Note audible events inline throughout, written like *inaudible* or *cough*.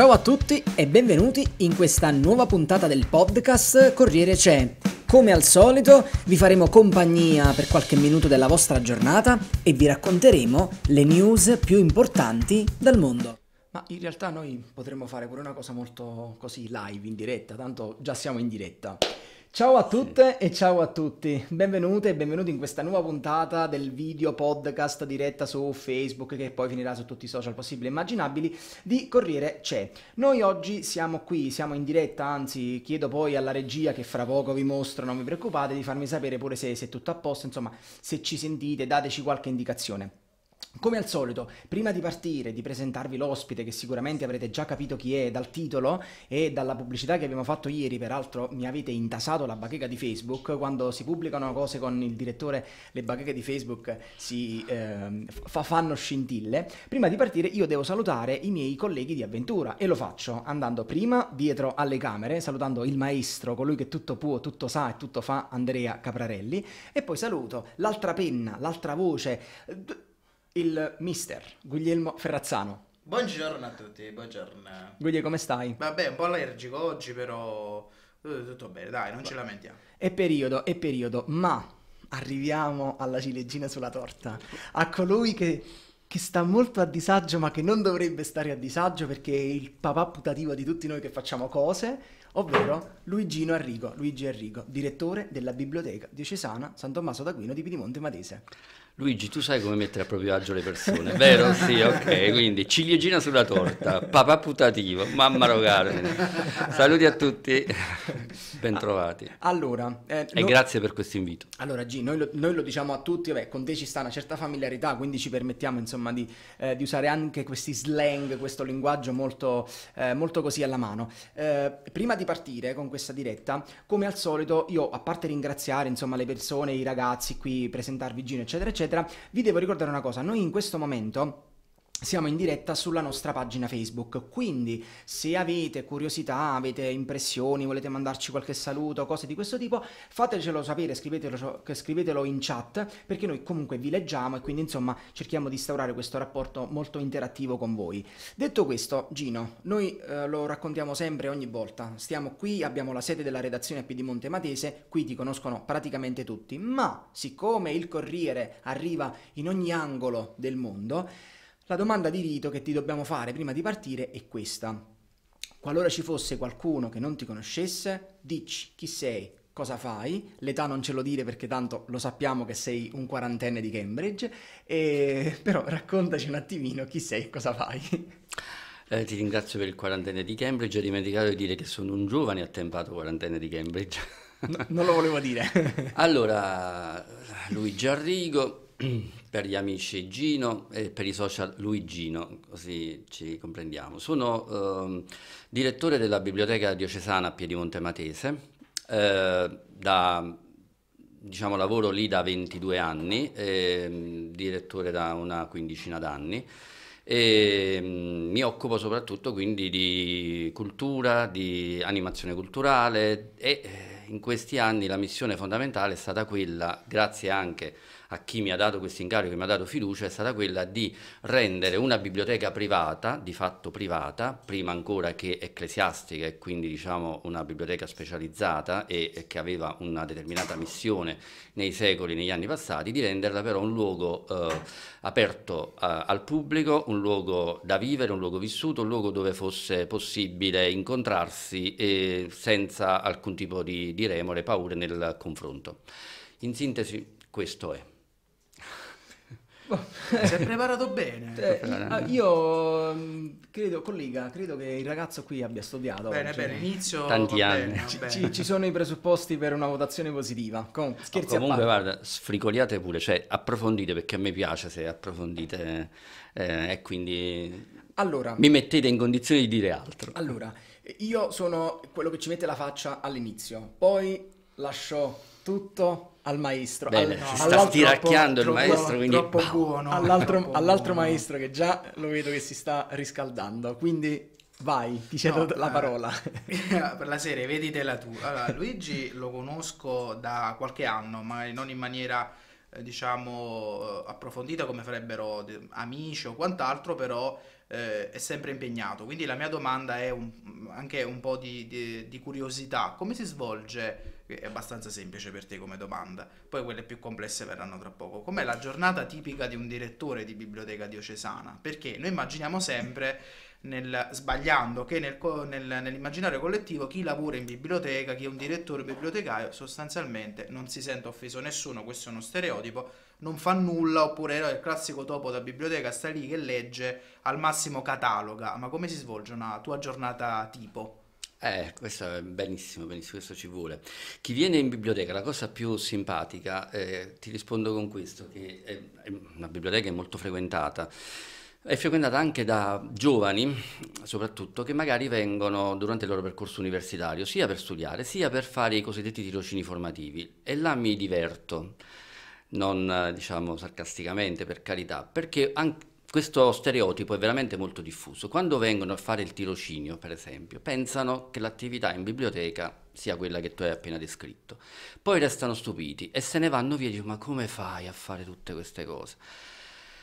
Ciao a tutti e benvenuti in questa nuova puntata del podcast Corriere C'è. Come al solito vi faremo compagnia per qualche minuto della vostra giornata e vi racconteremo le news più importanti dal mondo. Ma in realtà noi potremmo fare pure una cosa molto così live, in diretta, tanto già siamo in diretta. Ciao a tutte sì. e ciao a tutti, benvenute e benvenuti in questa nuova puntata del video podcast diretta su Facebook che poi finirà su tutti i social possibili e immaginabili di Corriere C'è. Noi oggi siamo qui, siamo in diretta, anzi chiedo poi alla regia che fra poco vi mostro, non vi preoccupate, di farmi sapere pure se, se è tutto a posto, insomma se ci sentite dateci qualche indicazione. Come al solito, prima di partire, di presentarvi l'ospite che sicuramente avrete già capito chi è dal titolo e dalla pubblicità che abbiamo fatto ieri, peraltro mi avete intasato la bacheca di Facebook, quando si pubblicano cose con il direttore le bacheche di Facebook si eh, fa, fanno scintille, prima di partire io devo salutare i miei colleghi di avventura e lo faccio andando prima dietro alle camere, salutando il maestro, colui che tutto può, tutto sa e tutto fa, Andrea Caprarelli, e poi saluto l'altra penna, l'altra voce il mister Guglielmo Ferrazzano. Buongiorno a tutti, buongiorno. Guglielmo, come stai? Vabbè, un po' allergico oggi, però eh, tutto bene, dai, non Va. ci lamentiamo. È periodo, è periodo, ma arriviamo alla ciliegina sulla torta, a colui che, che sta molto a disagio, ma che non dovrebbe stare a disagio perché è il papà putativo di tutti noi che facciamo cose ovvero Luigino Arrigo, Luigi Arrigo, direttore della Biblioteca diocesana San Tommaso d'Aquino di Piedimonte Matese. Luigi, tu sai come mettere a proprio agio le persone, vero? *laughs* Sì, ok, quindi ciliegina sulla torta, papà putativo, mamma rogarne. Saluti a tutti. Bentrovati. Allora, eh, e grazie per questo invito. Allora G, noi lo, noi lo diciamo a tutti, vabbè, con te ci sta una certa familiarità, quindi ci permettiamo insomma di, eh, di usare anche questi slang, questo linguaggio molto, eh, molto così alla mano. Eh, prima di partire con questa diretta, come al solito io, a parte ringraziare insomma le persone, i ragazzi qui, presentarvi Gino, eccetera, eccetera, vi devo ricordare una cosa, noi in questo momento siamo in diretta sulla nostra pagina Facebook, quindi se avete curiosità, avete impressioni, volete mandarci qualche saluto, cose di questo tipo, fatecelo sapere, scrivetelo, scrivetelo, in chat, perché noi comunque vi leggiamo e quindi insomma cerchiamo di instaurare questo rapporto molto interattivo con voi. Detto questo, Gino, noi eh, lo raccontiamo sempre ogni volta, stiamo qui, abbiamo la sede della redazione a Piedimonte Matese, qui ti conoscono praticamente tutti, ma siccome il Corriere arriva in ogni angolo del mondo, la domanda di rito che ti dobbiamo fare prima di partire è questa. Qualora ci fosse qualcuno che non ti conoscesse, dici chi sei, cosa fai, l'età non ce lo dire perché tanto lo sappiamo che sei un quarantenne di Cambridge, e... *laughs* però raccontaci un attimino chi sei e cosa fai. Eh, ti ringrazio per il quarantenne di Cambridge, ho dimenticato di dire che sono un giovane attempato quarantenne di Cambridge. No, non lo volevo dire. *laughs* allora, Luigi Arrigo, *clears throat* per gli amici Gino e per i social Luigino, così ci comprendiamo. Sono eh, direttore della Biblioteca Diocesana a Piedimonte Matese, eh, da, diciamo, lavoro lì da 22 anni, eh, direttore da una quindicina d'anni e ehm, mi occupo soprattutto quindi di cultura, di animazione culturale e eh, in questi anni la missione fondamentale è stata quella, grazie anche a a chi mi ha dato questo incarico, che mi ha dato fiducia, è stata quella di rendere una biblioteca privata, di fatto privata, prima ancora che ecclesiastica e quindi diciamo una biblioteca specializzata e, e che aveva una determinata missione nei secoli, negli anni passati, di renderla però un luogo eh, aperto eh, al pubblico, un luogo da vivere, un luogo vissuto, un luogo dove fosse possibile incontrarsi e senza alcun tipo di, di remore, paure nel confronto. In sintesi questo è. Si è preparato bene. Eh, *laughs* io, mm, credo, collega, credo che il ragazzo qui abbia studiato. Bene, oggi. bene, inizio. Tanti anni. Bene, ci, ci, sono i presupposti per una votazione positiva. Com- scherzi no, comunque, guarda, sfricoliate pure, cioè approfondite perché a me piace se approfondite eh, e quindi allora, mi mettete in condizione di dire altro. Allora, io sono quello che ci mette la faccia all'inizio, poi lascio tutto al maestro. Bene, al, si sta stiracchiando il maestro, quindi troppo boh. buono, all'altro, troppo *laughs* all'altro buono. maestro che già lo vedo che si sta riscaldando, quindi vai, ti cedo no, la parola. *laughs* per la serie, veditela tu. Allora, Luigi lo conosco da qualche anno, ma non in maniera eh, diciamo eh, approfondita come farebbero amici o quant'altro, però eh, è sempre impegnato. Quindi la mia domanda è un, anche un po' di, di, di, curiosità. Come si svolge? È abbastanza semplice per te come domanda, poi quelle più complesse verranno tra poco. Com'è la giornata tipica di un direttore di biblioteca diocesana? Perché noi immaginiamo sempre, nel, sbagliando, che nel, nel, nell'immaginario collettivo chi lavora in biblioteca, chi è un direttore bibliotecario, sostanzialmente non si sente offeso nessuno, questo è uno stereotipo, non fa nulla, oppure no, il classico topo da biblioteca sta lì che legge, al massimo cataloga. Ma come si svolge una tua giornata tipo? Eh, questo è benissimo, benissimo, questo ci vuole. Chi viene in biblioteca, la cosa più simpatica, eh, ti rispondo con questo, che è, è una biblioteca è molto frequentata, è frequentata anche da giovani, soprattutto, che magari vengono durante il loro percorso universitario, sia per studiare, sia per fare i cosiddetti tirocini formativi. E là mi diverto non eh, diciamo sarcasticamente per carità, perché anche questo stereotipo è veramente molto diffuso. Quando vengono a fare il tirocinio, per esempio, pensano che l'attività in biblioteca sia quella che tu hai appena descritto. Poi restano stupiti e se ne vanno via e dicono ma come fai a fare tutte queste cose?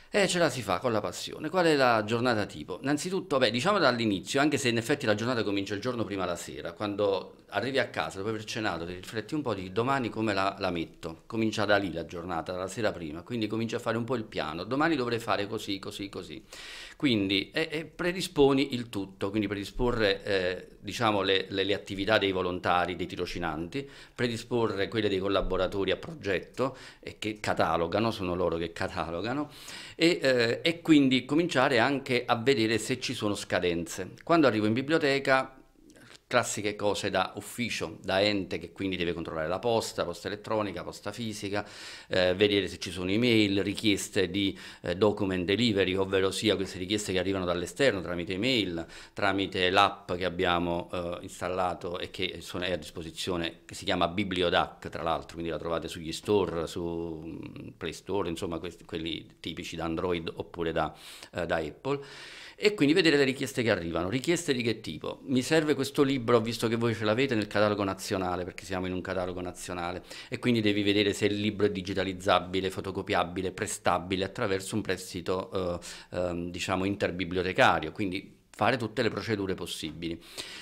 E eh, ce la si fa con la passione. Qual è la giornata tipo? Innanzitutto, beh, diciamo dall'inizio, anche se in effetti la giornata comincia il giorno prima la sera, quando arrivi a casa dopo aver cenato, ti rifletti un po' di domani come la, la metto. Comincia da lì la giornata, dalla sera prima, quindi comincia a fare un po' il piano. Domani dovrei fare così, così, così. Quindi e, predisponi il tutto, quindi predisporre eh, diciamo le, le, le, attività dei volontari, dei tirocinanti, predisporre quelle dei collaboratori a progetto e eh, che catalogano, sono loro che catalogano, e, eh, e quindi cominciare anche a vedere se ci sono scadenze. Quando arrivo in biblioteca classiche cose da ufficio, da ente che quindi deve controllare la posta, posta elettronica, posta fisica, eh, vedere se ci sono email, richieste di eh, document delivery, ovvero sia queste richieste che arrivano dall'esterno tramite email, tramite l'app che abbiamo eh, installato e che sono, è a disposizione, che si chiama Bibliodac tra l'altro, quindi la trovate sugli store, su mm, Play Store, insomma questi, quelli tipici da Android oppure da, eh, da Apple e quindi vedere le richieste che arrivano. Richieste di che tipo? Mi serve questo libro, visto che voi ce l'avete nel catalogo nazionale, perché siamo in un catalogo nazionale, e quindi devi vedere se il libro è digitalizzabile, fotocopiabile, prestabile attraverso un prestito, eh, eh, diciamo, interbibliotecario, quindi fare tutte le procedure possibili,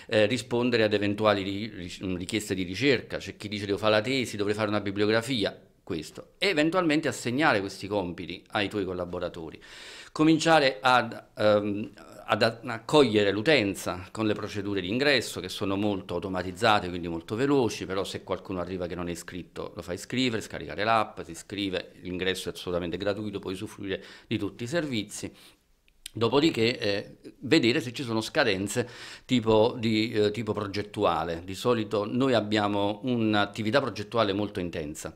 eh, rispondere ad eventuali richieste di ricerca, c'è chi dice devo fare la tesi, dovrei fare una bibliografia, questo, e eventualmente assegnare questi compiti ai tuoi collaboratori cominciare ad, ehm, ad accogliere l'utenza con le procedure di ingresso che sono molto automatizzate, quindi molto veloci, però se qualcuno arriva che non è iscritto lo fa iscrivere, scaricare l'app, si iscrive, l'ingresso è assolutamente gratuito, puoi usufruire di tutti i servizi. Dopodiché eh, vedere se ci sono scadenze tipo, di, eh, tipo progettuale. Di solito noi abbiamo un'attività progettuale molto intensa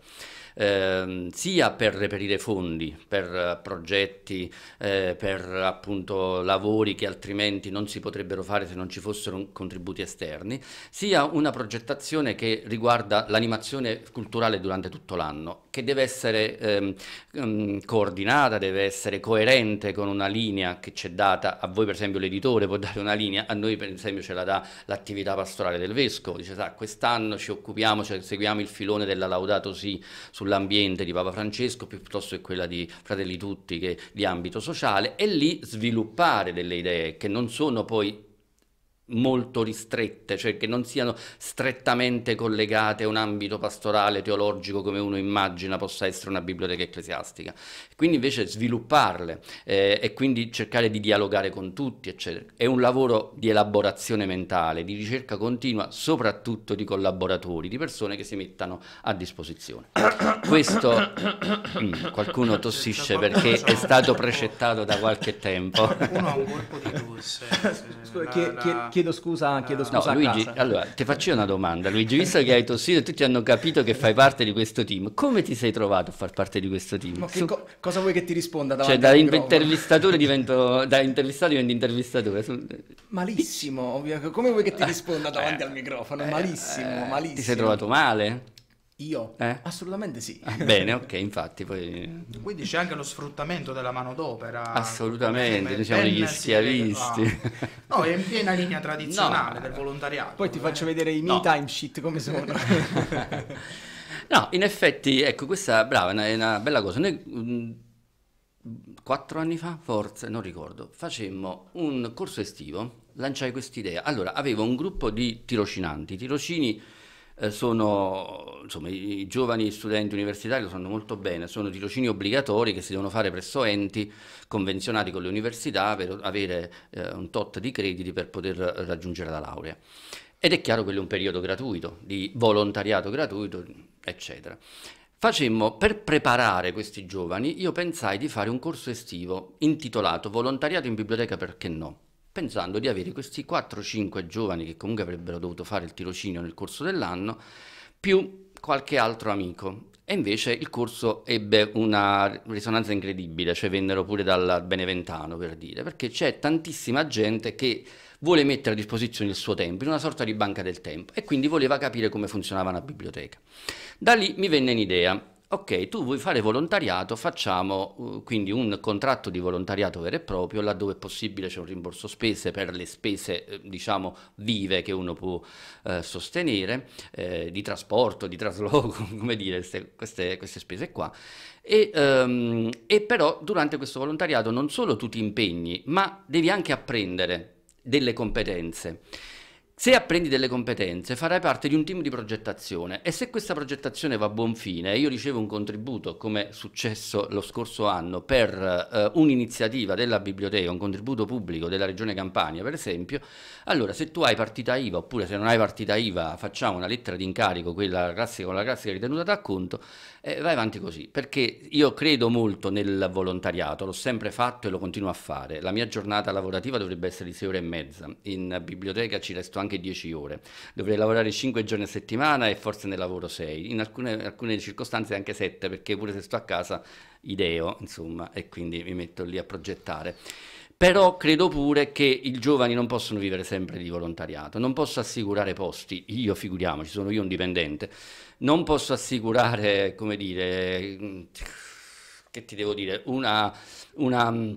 ehm, sia per reperire fondi, per eh, progetti, eh, per appunto lavori che altrimenti non si potrebbero fare se non ci fossero contributi esterni, sia una progettazione che riguarda l'animazione culturale durante tutto l'anno che deve essere ehm, ehm, coordinata, deve essere coerente con una linea che ci è data, a voi per esempio l'editore può dare una linea, a noi per esempio ce la dà l'attività pastorale del vescovo, dice sa quest'anno ci occupiamo, cioè, seguiamo il filone della Laudato Si sull'ambiente di Papa Francesco piuttosto che quella di Fratelli Tutti che di ambito sociale e lì sviluppare delle idee che non sono poi molto ristrette, cioè che non siano strettamente collegate a un ambito pastorale, teologico come uno immagina possa essere una biblioteca ecclesiastica. Quindi invece svilupparle eh, e quindi cercare di dialogare con tutti, eccetera. È un lavoro di elaborazione mentale, di ricerca continua, soprattutto di collaboratori, di persone che si mettano a disposizione. *coughs* Questo *coughs* mm, qualcuno tossisce perché è stato precettato da qualche tempo. Qualcuno ha un colpo di tosse. *laughs* Eh, Scusa, la, la chiedo scusa, chiedo ah. scusa. No, Luigi, casa. allora ti faccio una domanda, Luigi, visto che hai tossito e tutti hanno capito che fai parte di questo team, come ti sei trovato a far parte di questo team? Su... Co- cosa vuoi che ti risponda? Cioè, da intervistatore *laughs* divento da intervistato divento intervistatore. Su... Malissimo, ovvio. come vuoi che ti risponda davanti eh, al microfono? Eh, malissimo, eh, malissimo. Ti sei trovato male? Io? Eh? Assolutamente sì. Ah, bene, ok, infatti. Poi... Quindi c'è anche lo sfruttamento della manodopera. Assolutamente, siamo gli schiavisti. Vede, no. è in piena linea tradizionale no. del volontariato. Poi ti eh? faccio vedere i miei no. timesheet come sono. *laughs* no, in effetti, ecco, questa brava, è una bella cosa. Noi mm, quattro anni fa, forse, non ricordo, facemmo un corso estivo, lanciai quest'idea. Allora, avevo un gruppo di tirocinanti, tirocini eh, sono, insomma, i, giovani studenti universitari lo sanno molto bene, sono tirocini obbligatori che si devono fare presso enti convenzionati con le università per avere eh, un tot di crediti per poter raggiungere la laurea. Ed è chiaro quello è un periodo gratuito, di volontariato gratuito, eccetera. Facemmo, per preparare questi giovani, io pensai di fare un corso estivo intitolato Volontariato in biblioteca perché no? pensando di avere questi 4-5 giovani che comunque avrebbero dovuto fare il tirocinio nel corso dell'anno, più qualche altro amico. E invece il corso ebbe una risonanza incredibile, cioè vennero pure dal Beneventano per dire, perché c'è tantissima gente che vuole mettere a disposizione il suo tempo, in una sorta di banca del tempo, e quindi voleva capire come funzionava una biblioteca. Da lì mi venne un'idea, ok, tu vuoi fare volontariato, facciamo uh, quindi un contratto di volontariato vero e proprio, laddove è possibile c'è un rimborso spese per le spese, eh, diciamo, vive che uno può eh, sostenere, eh, di trasporto, di trasloco, *laughs* come dire, se, queste, queste, spese qua. E, um, e però durante questo volontariato non solo tu ti impegni, ma devi anche apprendere delle competenze. Se apprendi delle competenze farai parte di un team di progettazione e se questa progettazione va a buon fine, e io ricevo un contributo come è successo lo scorso anno per eh, un'iniziativa della biblioteca, un contributo pubblico della regione Campania per esempio, allora se tu hai partita IVA oppure se non hai partita IVA facciamo una lettera di incarico, quella classica con la classica ritenuta d'acconto, conto, eh, vai avanti così, perché io credo molto nel volontariato, l'ho sempre fatto e lo continuo a fare, la mia giornata lavorativa dovrebbe essere di 6 ore e mezza, in biblioteca ci resto anche anche 10 ore, dovrei lavorare 5 giorni a settimana e forse ne lavoro 6, in alcune, alcune circostanze anche 7 perché pure se sto a casa ideo, insomma, e quindi mi metto lì a progettare però credo pure che i giovani non possono vivere sempre di volontariato, non posso assicurare posti, io figuriamoci, sono io un dipendente, non posso assicurare, come dire, che ti devo dire, una, una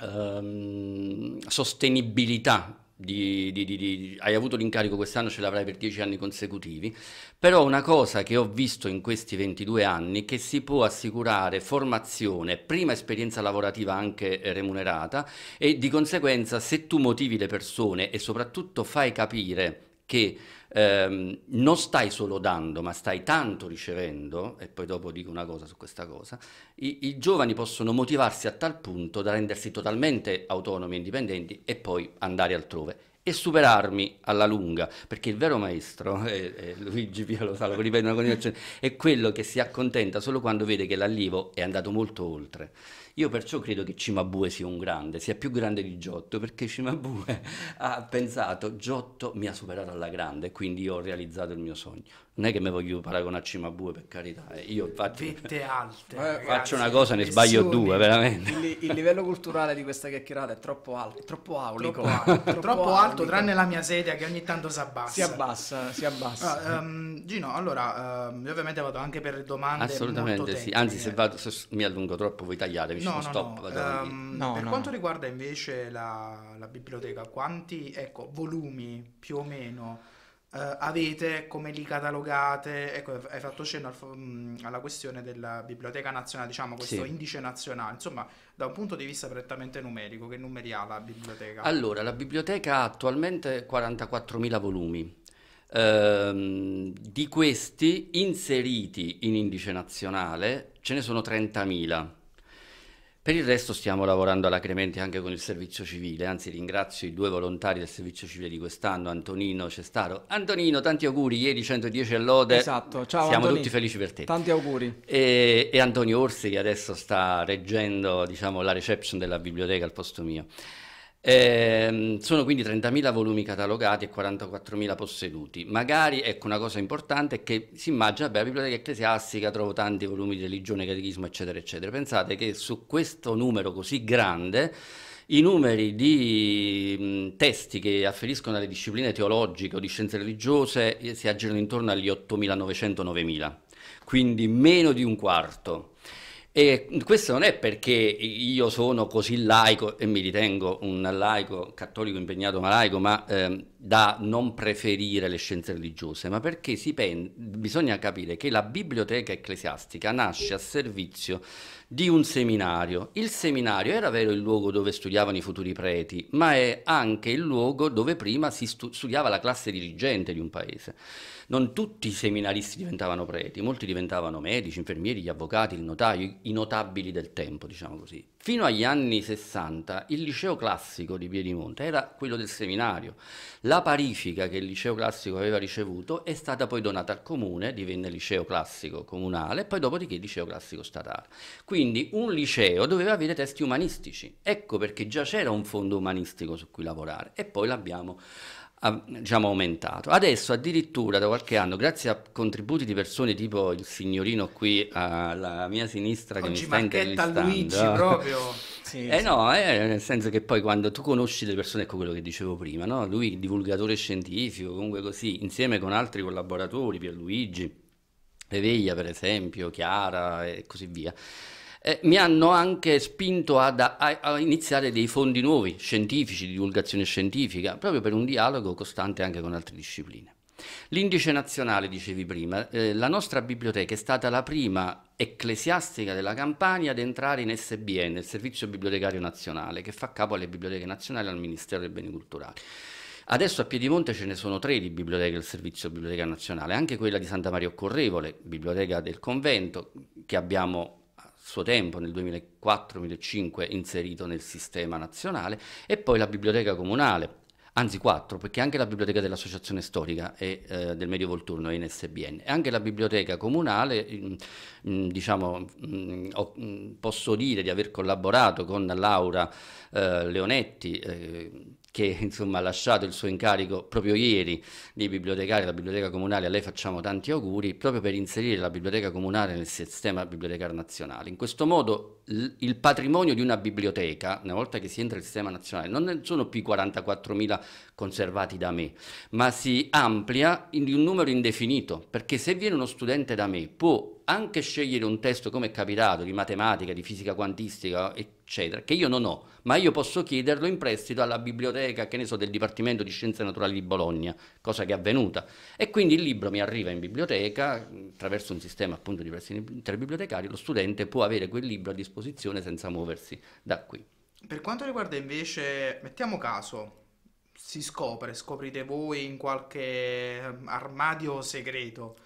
um, sostenibilità di, di, di, hai avuto l'incarico quest'anno, ce l'avrai per dieci anni consecutivi, però una cosa che ho visto in questi 22 anni è che si può assicurare formazione, prima esperienza lavorativa anche eh, remunerata e di conseguenza se tu motivi le persone e soprattutto fai capire che ehm, non stai solo dando, ma stai tanto ricevendo, e poi dopo dico una cosa su questa cosa, i, i giovani possono motivarsi a tal punto da rendersi totalmente autonomi e indipendenti e poi andare altrove e superarmi alla lunga, perché il vero maestro, e, *laughs* e Luigi Pia lo sa, lo ripeto con è quello che si accontenta solo quando vede che l'allievo è andato molto oltre. Io perciò credo che Cimabue sia un grande, sia più grande di Giotto, perché Cimabue *laughs* ha pensato Giotto mi ha superato alla grande, quindi io ho realizzato il mio sogno. Non è che mi voglio paragonare a Cimabue, per carità. Eh. Io infatti, alte, eh, faccio una cosa ne sbaglio soli. due, veramente. Il, il, livello culturale di questa chiacchierata è troppo alto, è troppo aulico. Troppo, alto, *laughs* troppo troppo alto tranne la mia sedia che ogni tanto si abbassa. Si abbassa, si abbassa. Ah, um, Gino, allora, um, io ovviamente vado anche per domande Assolutamente sì, anzi se, vado, se mi allungo troppo voi tagliatevi no, no, stop. No. Um, no, per no. quanto riguarda invece la, la biblioteca, quanti ecco, volumi più o meno Uh, avete, come li catalogate? Ecco, hai fatto cenno al, mm, alla questione della Biblioteca Nazionale, diciamo questo sì. indice nazionale, insomma, da un punto di vista prettamente numerico, che numeri ha la biblioteca? Allora, la biblioteca ha attualmente 44.000 volumi. Ehm, di questi inseriti in indice nazionale ce ne sono 30.000 per il resto stiamo lavorando alacremente anche con il servizio civile, anzi ringrazio i due volontari del servizio civile di quest'anno, Antonino Cestaro. Antonino, tanti auguri, ieri 110 e lode. Esatto, ciao Siamo Antonino. tutti felici per te. Tanti auguri. E, e Antonio Orsi che adesso sta reggendo diciamo, la reception della biblioteca al posto mio. Eh, sono quindi 30.000 volumi catalogati e 44.000 posseduti. Magari, ecco, una cosa importante è che si immagina, beh, la biblioteca ecclesiastica trovo tanti volumi di religione, catechismo, eccetera, eccetera. Pensate che su questo numero così grande i numeri di mh, testi che afferiscono alle discipline teologiche o di scienze religiose eh, si aggirano intorno agli 8.900-9.000, quindi meno di un quarto. E questo non è perché io sono così laico e mi ritengo un laico cattolico impegnato ma laico, ma ehm, da non preferire le scienze religiose, ma perché pen- bisogna capire che la biblioteca ecclesiastica nasce a servizio di un seminario. Il seminario era vero il luogo dove studiavano i futuri preti, ma è anche il luogo dove prima si stu studiava la classe dirigente di un paese. Non tutti i seminaristi diventavano preti, molti diventavano medici, infermieri, gli avvocati, il notaio, i notabili del tempo, diciamo così. Fino agli anni 60 il liceo classico di Piedimonte era quello del seminario. La parifica che il liceo classico aveva ricevuto è stata poi donata al comune, divenne liceo classico comunale, e poi dopodiché liceo classico statale. Quindi un liceo doveva avere testi umanistici. Ecco perché già c'era un fondo umanistico su cui lavorare e poi l'abbiamo ha, diciamo, aumentato. Adesso addirittura da qualche anno, grazie a contributi di persone tipo il signorino qui alla eh, mia sinistra Oggi che mi sta intervistando. Luigi proprio. *laughs* sì, eh sì. no, eh, nel senso che poi quando tu conosci le persone, ecco quello che dicevo prima, no? lui divulgatore scientifico, comunque così, insieme con altri collaboratori, Pierluigi, Reveglia per esempio, Chiara e così via eh, mi hanno anche spinto ad, a, a, iniziare dei fondi nuovi, scientifici, di divulgazione scientifica, proprio per un dialogo costante anche con altre discipline. L'indice nazionale, dicevi prima, eh, la nostra biblioteca è stata la prima ecclesiastica della Campania ad entrare in SBN, il Servizio Bibliotecario Nazionale, che fa capo alle biblioteche nazionali e al Ministero dei Beni Culturali. Adesso a Piedimonte ce ne sono tre di biblioteche del Servizio Biblioteca Nazionale, anche quella di Santa Maria Occorrevole, biblioteca del convento, che abbiamo suo tempo nel 2004-2005 inserito nel sistema nazionale e poi la biblioteca comunale anzi quattro, perché anche la biblioteca dell'Associazione Storica e, eh, del Medio Volturno, NSBN, e anche la biblioteca comunale, mh, mm, mh, mm, diciamo, mh, mm, ho, posso dire di aver collaborato con Laura eh, Leonetti, eh, che *laughs* insomma, ha lasciato il suo incarico proprio ieri di bibliotecario della Biblioteca Comunale, a lei facciamo tanti auguri, proprio per inserire la Biblioteca Comunale nel sistema bibliotecario nazionale. In questo modo il patrimonio di una biblioteca, una volta che si entra nel sistema nazionale, non sono più 44.000 conservati da me, ma si amplia in un numero indefinito, perché se viene uno studente da me può anche scegliere un testo come è capitato di matematica, di fisica quantistica e eccetera, che io non ho, ma io posso chiederlo in prestito alla biblioteca, che ne so, del Dipartimento di Scienze Naturali di Bologna, cosa che è avvenuta. E quindi il libro mi arriva in biblioteca, attraverso un sistema appunto di prestiti interbibliotecari, lo studente può avere quel libro a disposizione senza muoversi da qui. Per quanto riguarda invece, mettiamo caso, si scopre, scoprite voi in qualche ehm, armadio segreto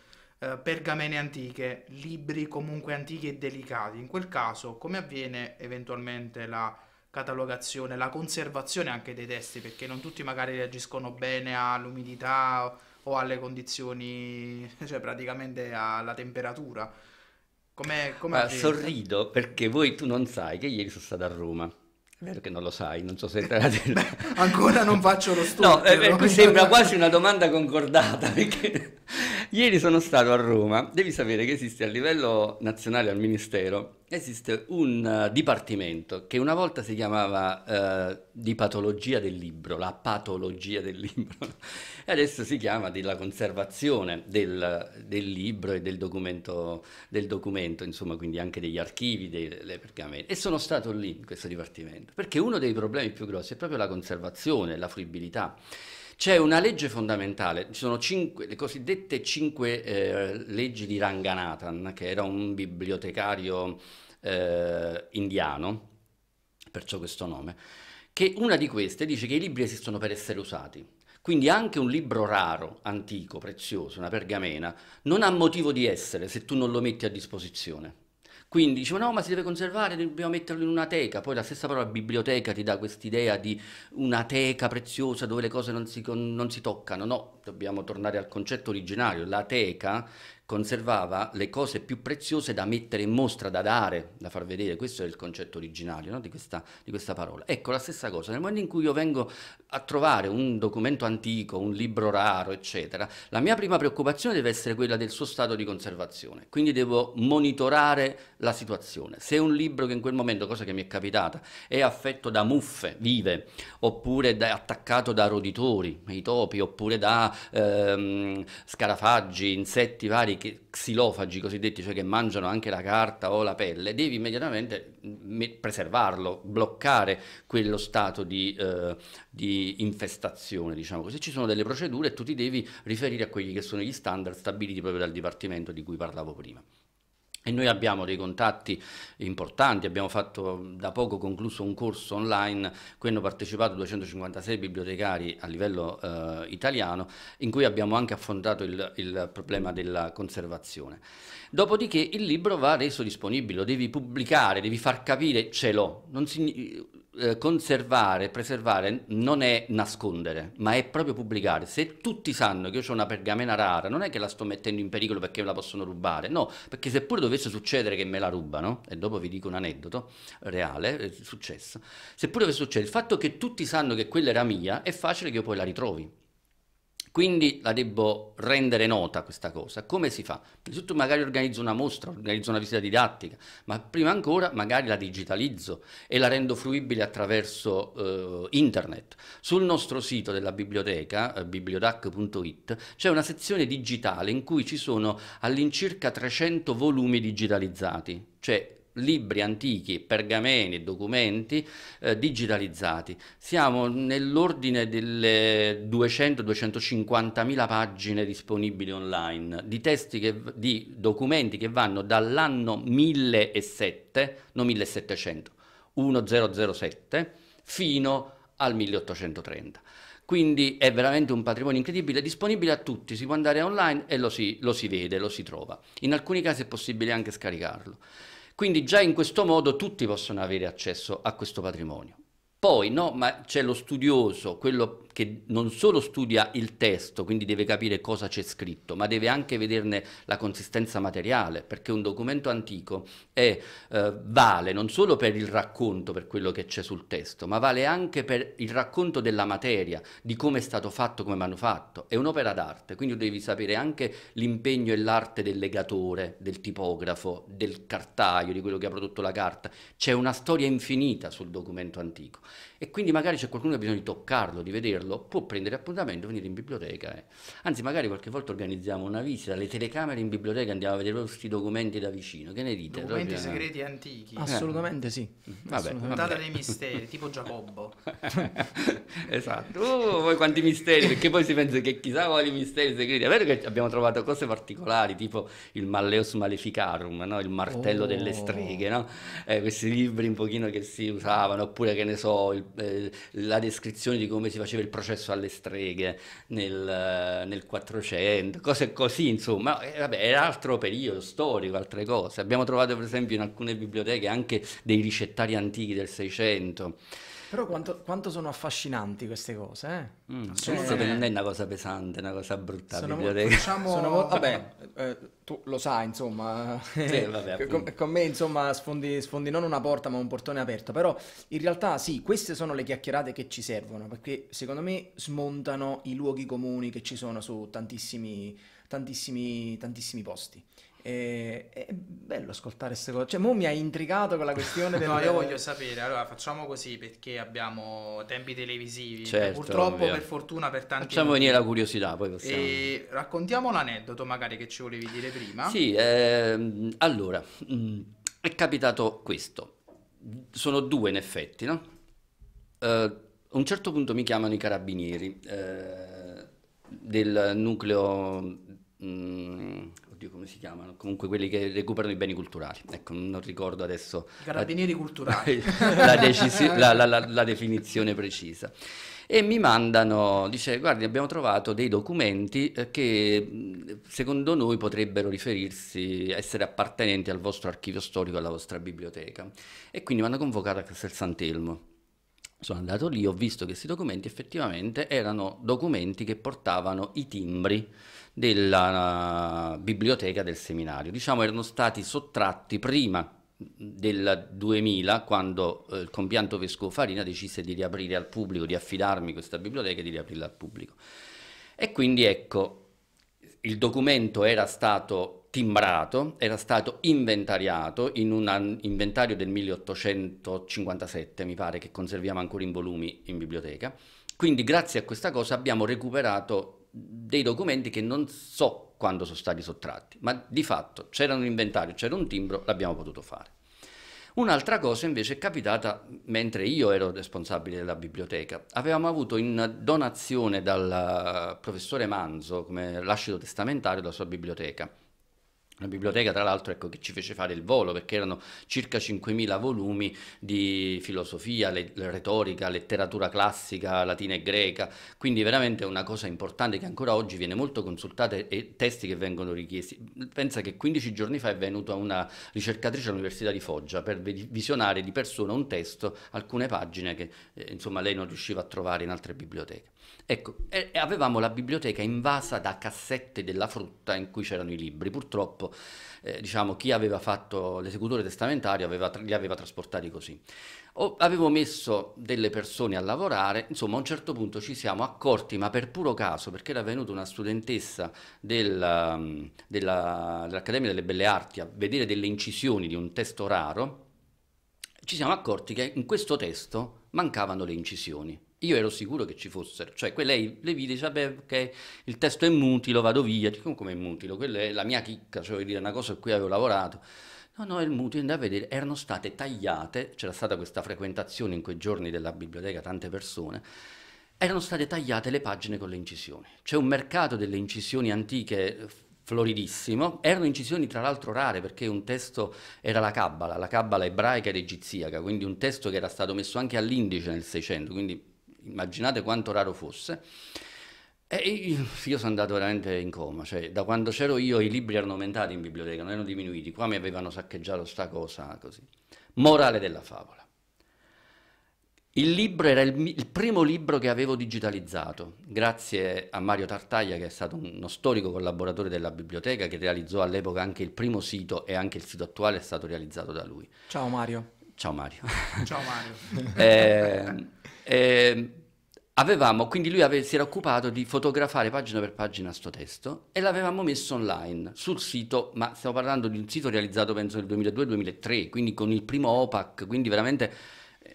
eh, pergamene antiche, libri comunque antichi e delicati. In quel caso, come avviene eventualmente la catalogazione, la conservazione anche dei testi, perché non tutti magari reagiscono bene all'umidità o alle condizioni, *laughs* cioè praticamente alla temperatura. Com'è, com'è sorrido perché voi tu non sai che ieri sono stato a Roma. È vero che non lo sai, non so se te la *laughs* Ancora non faccio lo studio. Eh, no, eh, sembra quasi una domanda concordata. *laughs* Perché... Ieri sono stato a Roma, devi sapere che esiste a livello nazionale al Ministero, esiste un eh, dipartimento che una volta si chiamava uh, di patologia del libro, la patologia del libro, *laughs* e adesso si chiama della conservazione del, del libro e del documento, del documento, insomma, quindi anche degli archivi, delle pergamene. E sono stato lì in questo dipartimento, perché uno dei problemi più grossi è proprio la conservazione, la fruibilità. C'è una legge fondamentale, ci sono cinque, le cosiddette cinque eh, leggi di Ranganathan, che era un bibliotecario eh, indiano, perciò questo nome, che una di queste dice che i libri esistono per essere usati. Quindi anche un libro raro, antico, prezioso, una pergamena, non ha motivo di essere se tu non lo metti a disposizione. Quindi dicevo no, ma si deve conservare, dobbiamo metterlo in una teca. Poi la stessa parola biblioteca ti dà quest'idea di una teca preziosa dove le cose non si, non si toccano. No, dobbiamo tornare al concetto originario. La teca conservava le cose più preziose da mettere in mostra, da dare, da far vedere, questo è il concetto originario no? di, questa, di, questa, parola. Ecco la stessa cosa, nel momento in cui io vengo a trovare un documento antico, un libro raro, eccetera, la mia prima preoccupazione deve essere quella del suo stato di conservazione, quindi devo monitorare la situazione. Se un libro che in quel momento, cosa che mi è capitata, è affetto da muffe vive, oppure da, attaccato da roditori, i topi, oppure da ehm, scarafaggi, insetti vari, che xilofagi cosiddetti, cioè che mangiano anche la carta o la pelle, devi immediatamente mm, preservarlo, bloccare quello stato di, eh, di infestazione, diciamo così. Ci sono delle procedure e tu ti devi riferire a quelli che sono gli standard stabiliti proprio dal dipartimento di cui parlavo prima. E noi abbiamo dei contatti importanti, abbiamo fatto da poco concluso un corso online, qui hanno partecipato 256 bibliotecari a livello eh, italiano, in cui abbiamo anche affrontato il, il, problema della conservazione. Dopodiché il libro va reso disponibile, lo devi pubblicare, devi far capire ce l'ho eh, conservare, preservare non è nascondere, ma è proprio pubblicare. Se tutti sanno che io ho una pergamena rara, non è che la sto mettendo in pericolo perché me la possono rubare, no, perché seppure dovesse succedere che me la rubano, e dopo vi dico un aneddoto reale, è eh, successo, seppure dovesse succedere, il fatto che tutti sanno che quella era mia, è facile che io poi la ritrovi quindi la devo rendere nota questa cosa. Come si fa? Innanzitutto magari organizzo una mostra, organizzo una visita didattica, ma prima ancora magari la digitalizzo e la rendo fruibile attraverso eh, internet. Sul nostro sito della biblioteca, eh, bibliodac.it, c'è una sezione digitale in cui ci sono all'incirca 300 volumi digitalizzati, cioè libri antichi, pergameni, documenti eh, digitalizzati. Siamo nell'ordine delle 200-250 mila pagine disponibili online di testi che, di documenti che vanno dall'anno 1007, non 1700, 1007 fino al 1830. Quindi è veramente un patrimonio incredibile, disponibile a tutti, si può andare online e lo si, lo si vede, lo si trova. In alcuni casi è possibile anche scaricarlo. Quindi già in questo modo tutti possono avere accesso a questo patrimonio. Poi no, ma c'è lo studioso, quello che non solo studia il testo, quindi deve capire cosa c'è scritto, ma deve anche vederne la consistenza materiale, perché un documento antico è, eh, vale non solo per il racconto, per quello che c'è sul testo, ma vale anche per il racconto della materia, di come è stato fatto, come manufatto. È un'opera d'arte, quindi devi sapere anche l'impegno e l'arte del legatore, del tipografo, del cartaio, di quello che ha prodotto la carta. C'è una storia infinita sul documento antico e quindi magari c'è qualcuno che ha bisogno di toccarlo, di vederlo, può prendere appuntamento e venire in biblioteca. Eh. Anzi, magari qualche volta organizziamo una visita, le telecamere in biblioteca, andiamo a vedere questi documenti da vicino, che ne dite? Documenti Proprio, segreti antichi. Eh. Assolutamente eh. sì. Mm-hmm. Vabbè, Puntata dei misteri, tipo Giacobbo. *laughs* esatto. Oh, voi quanti misteri, perché poi si pensa che chissà quali misteri segreti. È vero che abbiamo trovato cose particolari, tipo il Malleus Maleficarum, no? il martello oh. delle streghe, no? eh, questi libri un pochino che si usavano, oppure che ne so, il eh, la descrizione di come si faceva il processo alle streghe nel, 400, eh, cose così, insomma, eh, vabbè, era altro periodo storico, altre cose. Abbiamo trovato per esempio in alcune biblioteche anche dei ricettari antichi del 600. Però quanto, quanto, sono affascinanti queste cose, eh? Mm, cioè, non è una cosa pesante, è una cosa brutta. Sono, facciamo, sono, vabbè, eh, tu lo sai, insomma, sì, vabbè, *laughs* con, con, me, insomma, sfondi, sfondi, non una porta ma un portone aperto. Però in realtà sì, queste sono le chiacchierate che ci servono, perché secondo me smontano i luoghi comuni che ci sono su tantissimi, tantissimi, tantissimi posti. E, è bello ascoltare queste cose. Cioè, mo mi ha intrigato con la questione del... No, io voglio sapere. Allora, facciamo così perché abbiamo tempi televisivi. Certo, Purtroppo, ovvio. per fortuna, per tanti... Facciamo anni. venire la curiosità, poi possiamo... E raccontiamo l'aneddoto, magari, che ci volevi dire prima. Sì, ehm, allora, mh, mm, è capitato questo. Sono due, in effetti, no? Uh, a un certo punto mi chiamano i carabinieri uh, del nucleo... Mh, mm, Oddio, come si chiamano? Comunque quelli che recuperano i beni culturali. Ecco, non ricordo adesso... Carabinieri la, culturali. *laughs* La, decisi- la, la, definizione precisa. E mi mandano, dice, guardi, abbiamo trovato dei documenti eh, che secondo noi potrebbero riferirsi, essere appartenenti al vostro archivio storico, alla vostra biblioteca. E quindi mi hanno convocato a Castel Sant'Elmo sono andato lì, ho visto che questi documenti effettivamente erano documenti che portavano i timbri della uh, biblioteca del seminario. Diciamo erano stati sottratti prima del 2000 quando eh, il compianto vescovo Farina decise di riaprire al pubblico, di affidarmi questa biblioteca e di riaprirla al pubblico. E quindi ecco, il documento era stato timbrato, era stato inventariato in un inventario del 1857, mi pare che conserviamo ancora in volumi in biblioteca. Quindi grazie a questa cosa abbiamo recuperato dei documenti che non so quando sono stati sottratti, ma di fatto c'era un inventario, c'era un timbro, l'abbiamo potuto fare. Un'altra cosa invece è capitata mentre io ero responsabile della biblioteca. Avevamo avuto in donazione dal eh, professore Manzo come lascito testamentario la sua biblioteca una biblioteca, tra l'altro, ecco, che ci fece fare il volo, perché erano circa 5.000 volumi di filosofia, le, retorica, letteratura classica, latina e greca, quindi veramente una cosa importante che ancora oggi viene molto consultata e testi che vengono richiesti. Pensa che 15 giorni fa è venuta una ricercatrice all'Università di Foggia per visionare di persona un testo, alcune pagine che eh, insomma lei non riusciva a trovare in altre biblioteche. Ecco, e avevamo la biblioteca invasa da cassette della frutta in cui c'erano i libri. Purtroppo, eh, diciamo, chi aveva fatto l'esecutore testamentario aveva, li aveva trasportati così. O, avevo messo delle persone a lavorare, insomma, a un certo punto ci siamo accorti, ma per puro caso, perché era venuta una studentessa della, mm, della, dell'Accademia delle Belle Arti a vedere delle incisioni di un testo raro, ci siamo accorti che in questo testo mancavano le incisioni. Io ero sicuro che ci fossero, cioè lei le vide, sapeva che il testo è mutilo, vado via, dico come è mutilo, quella è la mia chicca, cioè dire, una cosa su cui avevo lavorato. No, no, è il mutilo, andate a vedere, erano state tagliate, c'era stata questa frequentazione in quei giorni della biblioteca, tante persone, erano state tagliate le pagine con le incisioni. C'è un mercato delle incisioni antiche eh, floridissimo, erano incisioni tra l'altro rare perché un testo era la Cabbala, la Cabbala ebraica ed egiziaca, quindi un testo che era stato messo anche all'indice nel 600, quindi immaginate quanto raro fosse. E io sono andato veramente in coma, cioè da quando c'ero io i libri erano aumentati in biblioteca, non erano diminuiti, qua mi avevano saccheggiato sta cosa così. Morale della favola. Il libro era il, il primo libro che avevo digitalizzato, grazie a Mario Tartaglia che è stato uno storico collaboratore della biblioteca che realizzò all'epoca anche il primo sito e anche il sito attuale è stato realizzato da lui. Ciao Mario. Ciao Mario. Ciao Mario. *laughs* eh, eh, avevamo, quindi lui ave, si era occupato di fotografare pagina per pagina questo testo e l'avevamo messo online sul sito, ma stiamo parlando di un sito realizzato penso nel 2002-2003, quindi con il primo OPAC, quindi veramente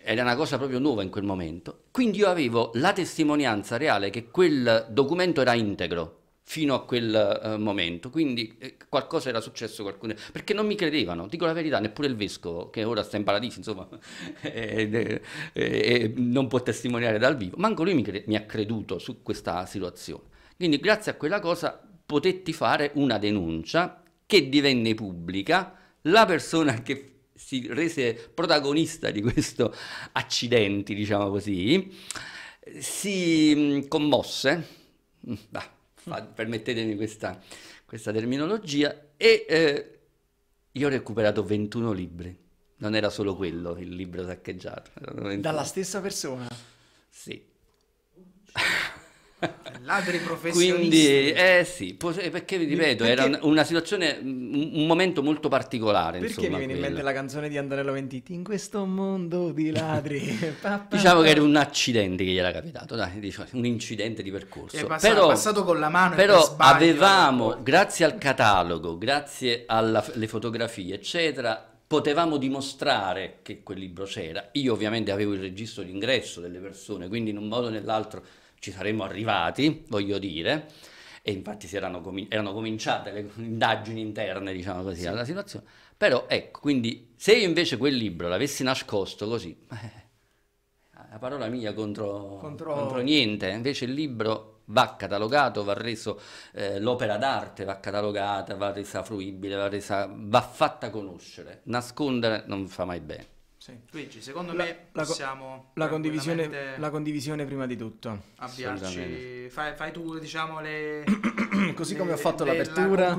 era una cosa proprio nuova in quel momento. Quindi io avevo la testimonianza reale che quel documento era integro, fino a quel eh, momento. Quindi eh, qualcosa era successo qualcuno, perché non mi credevano, dico la verità, neppure il vescovo, che ora sta in paradiso, insomma, *laughs* e, e, non può testimoniare dal vivo, manco lui mi, cre- mi ha creduto su questa situazione. Quindi grazie a quella cosa potetti fare una denuncia che divenne pubblica, la persona che si rese protagonista di questo accidente, diciamo così, si mm, commosse, bah, mm, fa, permettetemi questa, questa, terminologia, e eh, io ho recuperato 21 libri. Non era solo quello il libro saccheggiato. Dalla stessa persona? Sì. *laughs* Ladri professionisti. Quindi, eh sì, eh, perché vi ripeto, perché... era una situazione, un momento molto particolare. Perché insomma, mi viene quello. in mente la canzone di Antonello Ventiti? In questo mondo di ladri. *laughs* *laughs* diciamo che era un accidente che gli era capitato, dai, diciamo, un incidente di percorso. È passato, però, passato con la mano. Però sbaglio, avevamo, grazie al catalogo, grazie alle fotografie, eccetera, potevamo dimostrare che quel libro c'era. Io ovviamente avevo il registro d'ingresso delle persone, quindi in un modo o nell'altro ci saremmo arrivati, voglio dire, e infatti erano, comin- erano, cominciate le indagini interne, diciamo così, sì. alla situazione. Però ecco, quindi se io invece quel libro l'avessi nascosto così, *laughs* eh, la parola mia contro, contro... contro niente, invece il libro va catalogato, va reso eh, l'opera d'arte, va catalogata, va resa fruibile, va, resa, va fatta conoscere. Nascondere non fa mai bene. Sì. Luigi, secondo la, me la, possiamo la condivisione, la condivisione prima di tutto. Avviarci, fai, fai tu diciamo le... *clears throat* *clears throat* così come ho fatto l'apertura,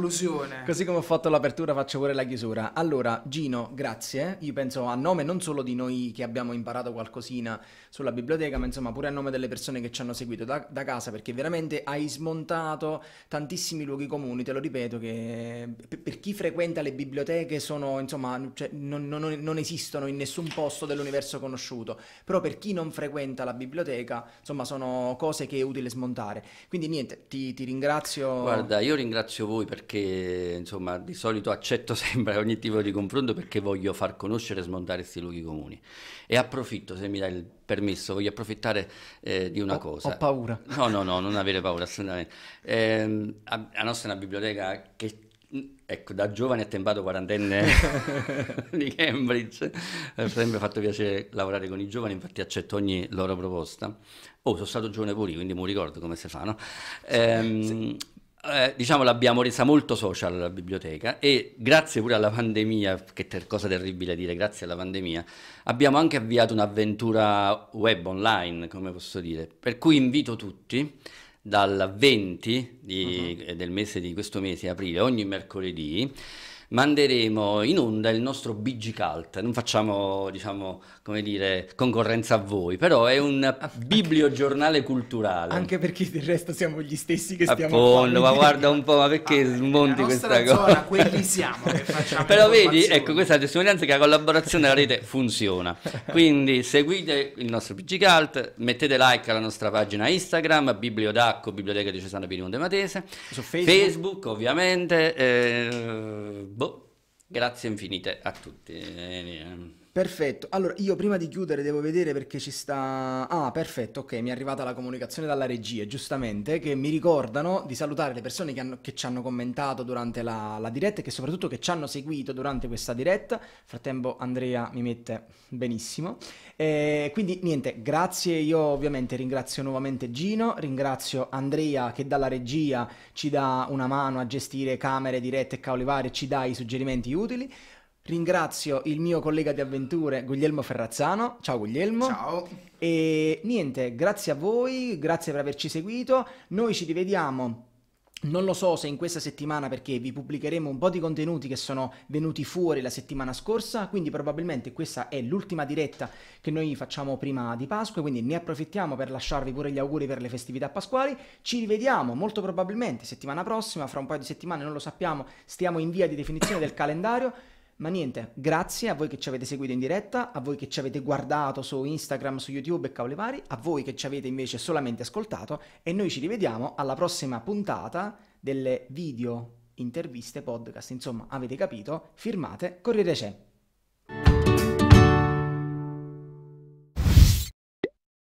così come ho fatto l'apertura, faccio pure la chiusura. Allora, Gino, grazie. Io penso a nome non solo di noi che abbiamo imparato qualcosina sulla biblioteca, ma insomma pure a nome delle persone che ci hanno seguito da, da casa, perché veramente hai smontato tantissimi luoghi comuni. Te lo ripeto, che per, per chi frequenta le biblioteche sono, insomma, cioè, non, non, non esistono in nessun posto dell'universo conosciuto. Però per chi non frequenta la biblioteca, insomma, sono cose che è utile smontare. Quindi niente, ti, ti ringrazio Guarda, io ringrazio voi perché insomma di solito accetto *laughs* sempre ogni tipo di confronto perché voglio far conoscere e smontare questi luoghi comuni. E approfitto, se mi dai il permesso, voglio approfittare eh, di una ho, cosa. Ho paura. No, no, no, non avere paura assolutamente. Eh, la nostra è una biblioteca che mm, Ecco, da giovane tempato quarantenne *laughs* di Cambridge, mi ha sempre fatto piacere lavorare con i giovani, infatti accetto ogni loro proposta. Oh, sono stato giovane pure, quindi mi ricordo come si fa, no? Ehm, sì, sì eh, diciamo l'abbiamo resa molto social la biblioteca e grazie pure alla pandemia, che è cosa terribile dire, grazie alla pandemia, abbiamo anche avviato un'avventura web online, come posso dire, per cui invito tutti dal 20 di, uh mhm. -huh. del mese di questo mese, aprile, ogni mercoledì, manderemo in onda il nostro BG Cult. Non facciamo, diciamo, come dire, concorrenza a voi, però è un ah, bibliogiornale culturale. Anche perché del resto siamo gli stessi che stiamo facendo. ma guarda un po', ma perché ah, smonti questa zona, cosa? quelli siamo che facciamo. però vedi, ecco, questa è la testimonianza che la collaborazione alla rete funziona. Quindi seguite il nostro BG Cult, mettete like alla nostra pagina Instagram, Bibliodacco, Biblioteca di Cesana Pino Matese, su Facebook, Facebook ovviamente. Eh, Boh, grazie infinite a tutti. Perfetto, allora io prima di chiudere devo vedere perché ci sta... Ah, perfetto, ok, mi è arrivata la comunicazione dalla regia, giustamente, che mi ricordano di salutare le persone che, hanno, che ci hanno commentato durante la, la, diretta e che soprattutto che ci hanno seguito durante questa diretta. Nel frattempo Andrea mi mette benissimo. Eh, quindi niente, grazie, io ovviamente ringrazio nuovamente Gino, ringrazio Andrea che dalla regia ci dà una mano a gestire camere, dirette e cavoli vari, ci dà i suggerimenti utili. Ringrazio il mio collega di avventure Guglielmo Ferrazzano. Ciao Guglielmo. Ciao. E niente, grazie a voi, grazie per averci seguito. Noi ci rivediamo non lo so se in questa settimana perché vi pubblicheremo un po' di contenuti che sono venuti fuori la settimana scorsa, quindi probabilmente questa è l'ultima diretta che noi facciamo prima di Pasqua, quindi ne approfittiamo per lasciarvi pure gli auguri per le festività pasquali. Ci rivediamo molto probabilmente settimana prossima, fra un paio di settimane, non lo sappiamo, stiamo in via di definizione del calendario. Ma niente, grazie a voi che ci avete seguito in diretta, a voi che ci avete guardato su Instagram, su YouTube e cavoli vari, a voi che ci avete invece solamente ascoltato e noi ci rivediamo alla prossima puntata delle video interviste podcast, insomma avete capito, firmate Corriere C'è.